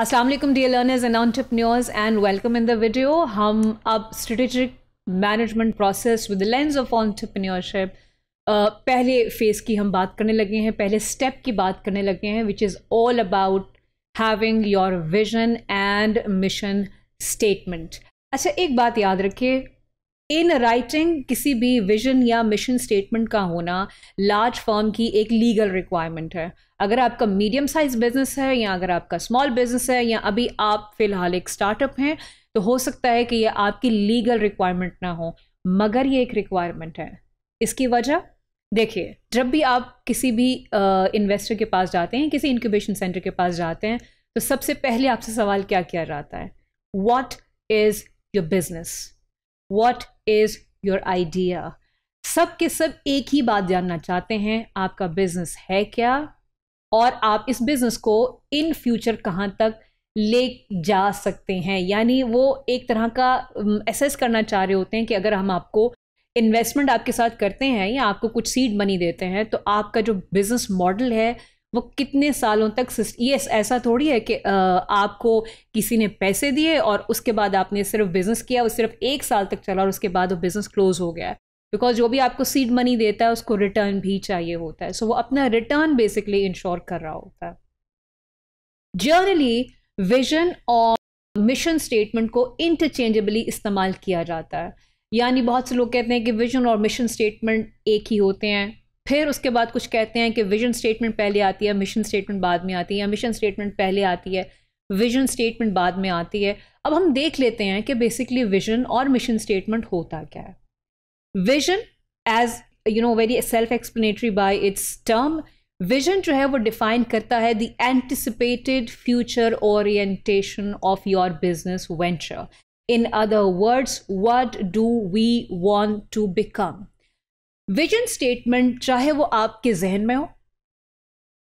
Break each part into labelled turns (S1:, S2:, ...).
S1: Aslam dear learners and entrepreneurs and welcome in the video हम अब strategic management process with lens of entrepreneurship पहले phase की हम बात करने लगे हैं पहले स्टेप की बात करने लगे हैं which is all about having your vision and mission statement अच्छा एक बात याद रखिए इन राइटिंग किसी भी विजन या मिशन स्टेटमेंट का होना लार्ज फर्म की एक लीगल रिक्वायरमेंट है अगर आपका मीडियम साइज बिजनेस है या अगर आपका स्मॉल बिजनेस है या अभी आप फिलहाल एक स्टार्टअप हैं तो हो सकता है कि यह आपकी लीगल रिक्वायरमेंट ना हो मगर ये एक रिक्वायरमेंट है इसकी वजह देखिए जब भी आप किसी भी इन्वेस्टर के पास जाते हैं किसी इंक्यूबेशन सेंटर के पास जाते हैं तो सबसे पहले आपसे सवाल क्या किया जाता है what is your business what is your idea सब के सब एक ही बात जानना चाहते हैं आपका बिजनेस है क्या और आप इस बिजनेस को इन फ्यूचर कहाँ तक ले जा सकते हैं यानी वो एक तरह का एसेस करना चाह रहे होते हैं कि अगर हम आपको इन्वेस्टमेंट आपके साथ करते हैं या आपको कुछ सीड मनी देते हैं तो आपका जो बिजनेस मॉडल है वो कितने सालों तक ये ऐसा थोड़ी है कि आपको किसी ने पैसे दिए और उसके बाद आपने सिर्फ बिज़नेस किया वो सिर्फ एक साल तक चला और उसके बाद वो बिज़नेस क्लोज़ हो गया बिकॉज जो भी आपको सीड मनी देता है उसको रिटर्न भी चाहिए होता है सो so, वो अपना रिटर्न बेसिकली इंश्योर कर रहा होता है जर्नली विजन और मिशन स्टेटमेंट को इंटरचेंजेबली इस्तेमाल किया जाता है यानी बहुत से लोग कहते हैं कि विजन और मिशन स्टेटमेंट एक ही होते हैं फिर उसके बाद कुछ कहते हैं कि विजन स्टेटमेंट पहले आती है मिशन स्टेटमेंट बाद में आती है मिशन स्टेटमेंट पहले आती है विजन स्टेटमेंट बाद में आती है अब हम देख लेते हैं कि बेसिकली विजन और मिशन स्टेटमेंट होता क्या है vision as you know very self explanatory by its term vision जो है वो डिफाइन करता है the anticipated future orientation of your business venture in other words what do we want to become vision statement चाहे वो आपके जहन में हो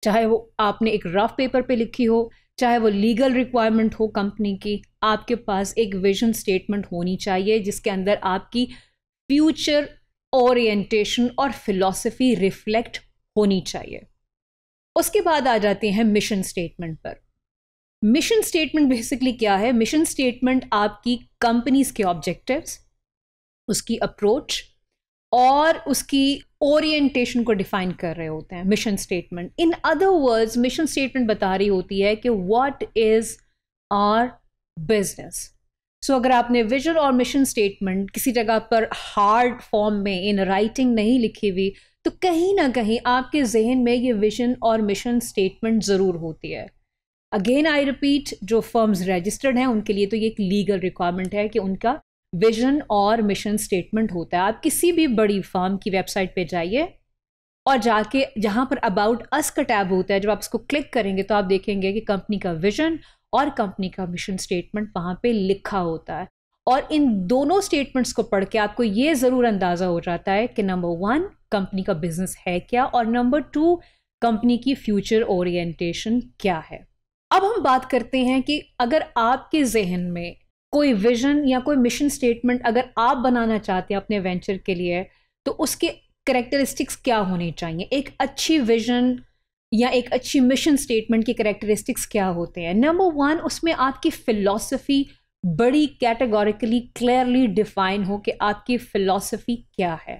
S1: चाहे वो आपने एक रफ पेपर पे लिखी हो चाहे वो लीगल रिक्वायरमेंट हो कंपनी की आपके पास एक विजन स्टेटमेंट होनी चाहिए जिसके अंदर आपकी फ्यूचर ओरिएंटेशन और फिलॉसफी रिफ्लेक्ट होनी चाहिए उसके बाद आ जाते हैं मिशन स्टेटमेंट पर मिशन स्टेटमेंट बेसिकली क्या है मिशन स्टेटमेंट आपकी कंपनीज के ऑब्जेक्टिव्स उसकी अप्रोच और उसकी ओरिएंटेशन को डिफाइन कर रहे होते हैं mission statement in other words mission statement बता रही होती है कि what is our business so अगर आपने विजन और मिशन स्टेटमेंट किसी जगह पर हार्ड फॉर्म में इन राइटिंग नहीं लिखी हुई तो कहीं ना कहीं आपके जहन में ये विजन और मिशन स्टेटमेंट ज़रूर होती है अगेन आई रिपीट जो फर्म्स रजिस्टर्ड हैं उनके लिए तो ये एक लीगल रिक्वायरमेंट है कि उनका विजन और मिशन स्टेटमेंट होता है आप किसी भी बड़ी फर्म की वेबसाइट पे जाइए और जाके जहाँ पर अबाउट अस का टैब होता है जब आप इसको क्लिक करेंगे तो आप देखेंगे कि कंपनी का विजन और कंपनी का मिशन स्टेटमेंट वहाँ पे लिखा होता है और इन दोनों स्टेटमेंट्स को पढ़ के आपको ये ज़रूर अंदाज़ा हो जाता है कि नंबर वन कंपनी का बिजनेस है क्या और नंबर टू कंपनी की फ्यूचर ओरिएंटेशन क्या है अब हम बात करते हैं कि अगर आपके जहन में कोई विजन या कोई मिशन स्टेटमेंट अगर आप बनाना चाहते हैं अपने वेंचर के लिए तो उसके करेक्टरिस्टिक्स क्या होने चाहिए एक अच्छी विजन या एक अच्छी मिशन स्टेटमेंट की करेक्टरिस्टिक्स क्या होते हैं नंबर वन उसमें आपकी फिलॉसफी बड़ी कैटेगोरिकली क्लियरली डिफाइन हो कि आपकी फिलॉसफी क्या है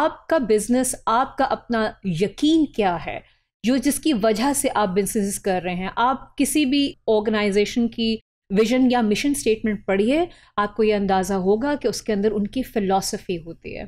S1: आपका बिजनेस आपका अपना यकीन क्या है जो जिसकी वजह से आप बिजनेस कर रहे हैं आप किसी भी ऑर्गेनाइजेशन की विजन या मिशन स्टेटमेंट पढ़िए आपको ये अंदाज़ा होगा कि उसके अंदर उनकी फ़िलासफ़ी होती है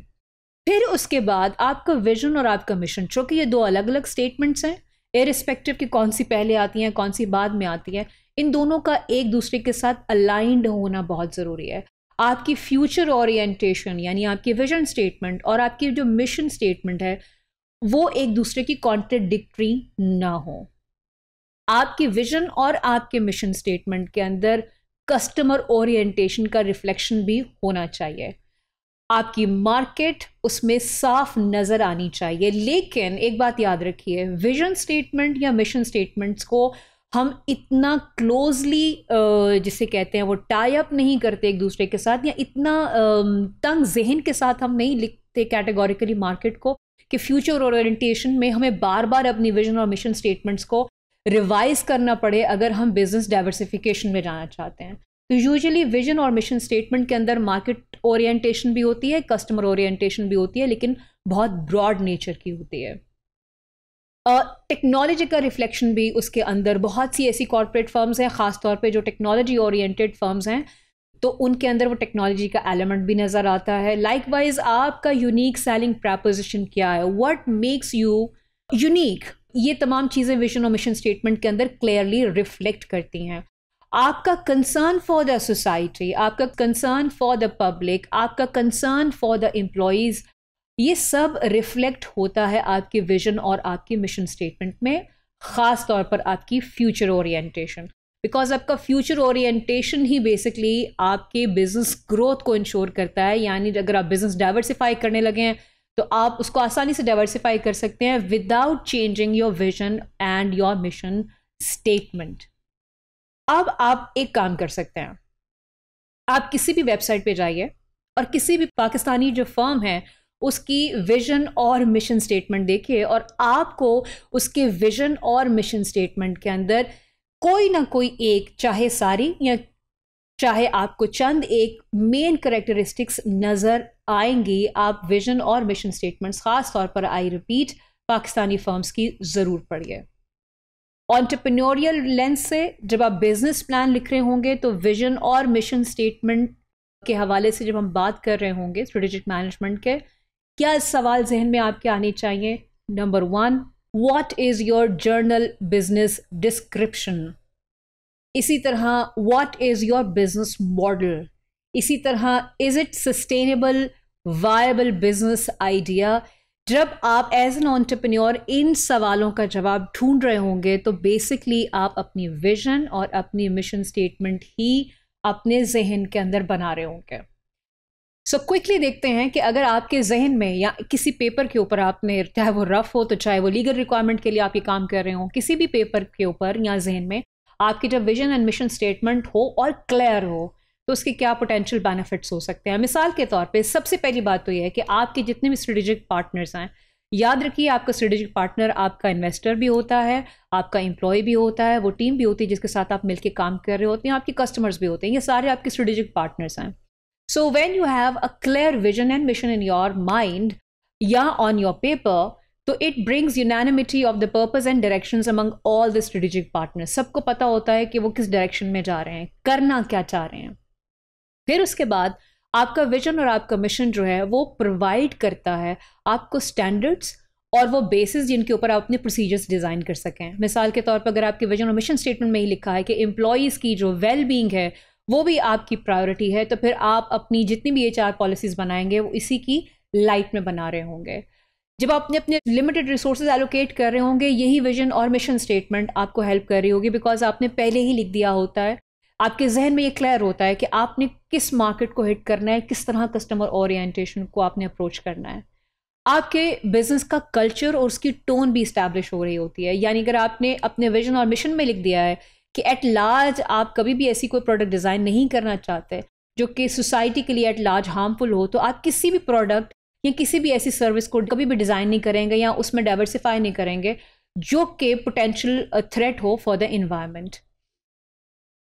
S1: फिर उसके बाद आपका विजन और आपका मिशन चूँकि ये दो अलग अलग स्टेटमेंट्स हैं इरिस्पेक्टिव की कौन सी पहले आती हैं कौन सी बाद में आती हैं इन दोनों का एक दूसरे के साथ अलाइंड होना बहुत ज़रूरी है आपकी फ्यूचर ओरिएंटेशन यानी आपकी विजन स्टेटमेंट और आपकी जो मिशन स्टेटमेंट है वो एक दूसरे की कॉन्ट्रडिक्ट्री ना हो आपके विजन और आपके मिशन स्टेटमेंट के अंदर कस्टमर ओरिएंटेशन का रिफ्लेक्शन भी होना चाहिए आपकी मार्केट उसमें साफ नज़र आनी चाहिए लेकिन एक बात याद रखिए विजन स्टेटमेंट या मिशन स्टेटमेंट्स को हम इतना क्लोजली जिसे कहते हैं वो टाई अप नहीं करते एक दूसरे के साथ या इतना तंग जहन के साथ हम नहीं लिखते कैटेगोरिकली मार्केट को कि फ्यूचर ओरिएंटेशन में हमें बार बार अपनी विजन और मिशन स्टेटमेंट्स को रिवाइज करना पड़े अगर हम बिज़नेस डाइवर्सिफिकेशन में जाना चाहते हैं तो यूजुअली विजन और मिशन स्टेटमेंट के अंदर मार्केट ओरिएंटेशन भी होती है कस्टमर ओरिएंटेशन भी होती है लेकिन बहुत ब्रॉड नेचर की होती है टेक्नोलॉजी का रिफ्लेक्शन भी उसके अंदर बहुत सी ऐसी कॉरपोरेट फर्म्स हैं ख़ासतौर पर जो टेक्नोलॉजी ओरिएंटेड फर्म्स हैं तो उनके अंदर वो टेक्नोलॉजी का एलिमेंट भी नज़र आता है लाइक वाइज आपका यूनिक सेलिंग प्रपोजिशन क्या है वट मेक्स यू यूनिक ये तमाम चीज़ें विजन और मिशन स्टेटमेंट के अंदर क्लियरली रिफ्लेक्ट करती हैं आपका कंसर्न फॉर द सोसाइटी आपका कंसर्न फॉर द पब्लिक आपका कंसर्न फॉर द एम्प्लॉयज़ ये सब रिफ्लेक्ट होता है आपके विजन और आपके मिशन स्टेटमेंट में ख़ास तौर पर आपकी फ्यूचर ओरिएंटेशन बिकॉज आपका फ्यूचर ओरिएंटेशन ही बेसिकली आपके बिजनेस ग्रोथ को इंश्योर करता है यानी अगर आप बिजनेस डाइवर्सिफाई करने लगे हैं तो आप उसको आसानी से डाइवर्सिफाई कर सकते हैं without changing your vision and your mission statement अब आप एक काम कर सकते हैं आप किसी भी वेबसाइट पे जाइए और किसी भी पाकिस्तानी जो फर्म है उसकी विजन और मिशन स्टेटमेंट देखिए और आपको उसके विजन और मिशन स्टेटमेंट के अंदर कोई ना कोई एक चाहे सारी या चाहे आपको चंद एक मेन करेक्टरिस्टिक्स नज़र आएंगी आप विजन और मिशन स्टेटमेंट्स खास तौर पर आई रिपीट पाकिस्तानी फर्म्स की ज़रूर पढ़िए ऑन्टरप्रनोरियल लेंस से जब आप बिजनेस प्लान लिख रहे होंगे तो विजन और मिशन स्टेटमेंट के हवाले से जब हम बात कर रहे होंगे स्ट्रेटेजिक मैनेजमेंट के क्या इस सवाल जहन में आपके आने चाहिए number one what is your general business description इसी तरह what is your business model इसी तरह is it sustainable viable business idea जब आप एज एन ऑन्टरप्रन्योर इन सवालों का जवाब ढूंढ रहे होंगे तो बेसिकली आप अपनी विजन और अपनी मिशन स्टेटमेंट ही अपने जहन के अंदर बना रहे होंगे सो so, क्विकली देखते हैं कि अगर आपके जहन में या किसी पेपर के ऊपर आपने चाहे वो रफ हो तो चाहे वो लीगल रिक्वायरमेंट के लिए आप ये काम कर रहे हो किसी भी पेपर के ऊपर या जहन में आपकी जब विजन एंड मिशन स्टेटमेंट हो और क्लियर हो तो उसके क्या पोटेंशियल बेनिफिट्स हो सकते हैं मिसाल के तौर पे सबसे पहली बात तो यह है कि आपके जितने भी स्ट्रेटेजिक पार्टनर्स हैं याद रखिए आपका स्ट्रेटेजिक पार्टनर आपका इन्वेस्टर भी होता है आपका एम्प्लॉय भी होता है वो टीम भी होती है जिसके साथ आप मिलकर काम कर रहे होते हैं आपके कस्टमर्स भी होते हैं ये सारे आपके स्ट्रेटेजिक पार्टनर्स हैं so when you have a clear vision and mission in your mind या ऑन योर पेपर तो it brings unanimity of the purpose and direction among all the strategic partner सबको पता होता है कि वो किस डायरेक्शन में जा रहे हैं करना क्या चाह रहे हैं फिर उसके बाद आपका विजन और आपका मिशन जो है वो प्रोवाइड करता है आपको स्टैंडर्ड्स और वो बेसिस जिनके ऊपर आप अपने प्रोसीजर्स डिज़ाइन कर सकें मिसाल के तौर पर अगर आपके विजन और मिशन स्टेटमेंट में ही लिखा है कि एम्प्लॉयज़ की जो वेल बींग है वो भी आपकी प्रायोरिटी है तो फिर आप अपनी जितनी भी एच पॉलिसीज़ बनाएंगे वो इसी की लाइट में बना रहे होंगे जब आप अपने अपने लिमिटेड रिसोर्सेज एलोकेट कर रहे होंगे यही विजन और मिशन स्टेटमेंट आपको हेल्प कर रही होगी बिकॉज आपने पहले ही लिख दिया होता है आपके जहन में ये क्लियर होता है कि आपने किस मार्केट को हिट करना है किस तरह कस्टमर ओरिएंटेशन को आपने अप्रोच करना है आपके बिजनेस का कल्चर और उसकी टोन भी इस्टेब्लिश हो रही होती है यानी अगर आपने अपने विजन और मिशन में लिख दिया है कि एट लार्ज आप कभी भी ऐसी कोई प्रोडक्ट डिज़ाइन नहीं करना चाहते जो कि सोसाइटी के लिए एट लार्ज हार्मफुल हो तो आप किसी भी प्रोडक्ट या किसी भी ऐसी सर्विस को कभी भी डिज़ाइन नहीं करेंगे या उसमें डाइवर्सिफाई नहीं करेंगे जो कि पोटेंशियल थ्रेट हो फॉर द इन्वायरमेंट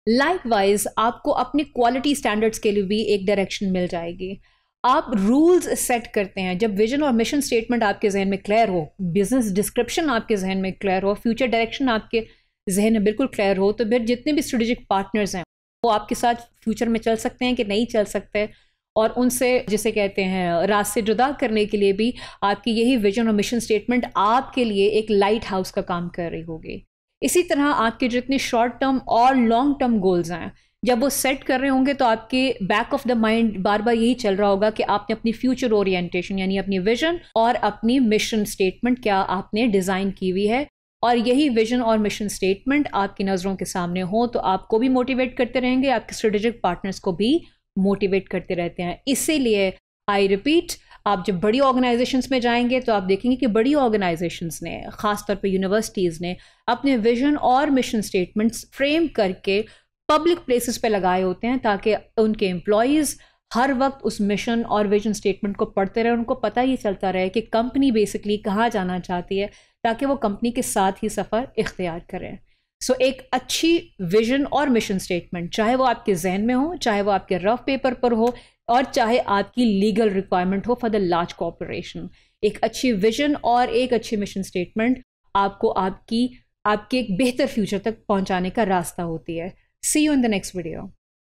S1: लाइकवाइज आपको अपने क्वालिटी स्टैंडर्ड्स के लिए भी एक डायरेक्शन मिल जाएगी आप रूल्स सेट करते हैं जब विजन और मिशन स्टेटमेंट आपके जहन में क्लियर हो बिजनेस डिस्क्रिप्शन आपके जहन में क्लियर हो फ्यूचर डायरेक्शन आपके जहन में बिल्कुल क्लियर हो तो फिर जितने भी स्ट्रेटेजिक पार्टनर्स हैं वो आपके साथ फ्यूचर में चल सकते हैं कि नहीं चल सकते और उनसे जिसे कहते हैं रास्ते जुदा करने के लिए भी आपकी यही विजन और मिशन स्टेटमेंट आपके लिए एक लाइट हाउस का काम कर रही होगी इसी तरह आपके जितने शॉर्ट टर्म और लॉन्ग टर्म गोल्स हैं जब वो सेट कर रहे होंगे तो आपके बैक ऑफ द माइंड बार बार यही चल रहा होगा कि आपने अपनी फ्यूचर ओरिएंटेशन यानी अपनी विजन और अपनी मिशन स्टेटमेंट क्या आपने डिज़ाइन की हुई है और यही विजन और मिशन स्टेटमेंट आपकी नज़रों के सामने हो तो आपको भी मोटिवेट करते रहेंगे आपके स्ट्रेटेजिक पार्टनर्स को भी मोटिवेट करते रहते हैं इसीलिए आई रिपीट आप जब बड़ी ऑर्गेनाइजेशंस में जाएंगे तो आप देखेंगे कि बड़ी ऑर्गेनाइजेशंस ने ख़ासतौर पर यूनिवर्सिटीज़ ने अपने विजन और मिशन स्टेटमेंट्स फ्रेम करके पब्लिक प्लेसेस पे लगाए होते हैं ताकि उनके एम्प्लॉयज़ हर वक्त उस मिशन और विजन स्टेटमेंट को पढ़ते रहे उनको पता ही चलता रहे कि कंपनी बेसिकली कहाँ जाना चाहती है ताकि वो कंपनी के साथ ही सफ़र इख्तियार करें सो so, एक अच्छी विजन और मिशन स्टेटमेंट चाहे वो आपके जहन में हो चाहे वो आपके रफ पेपर पर हो और चाहे आपकी लीगल रिक्वायरमेंट हो फॉर द लार्ज कॉपोरेशन एक अच्छी विजन और एक अच्छी मिशन स्टेटमेंट आपको आपकी आपके एक बेहतर फ्यूचर तक पहुंचाने का रास्ता होती है see you in the next video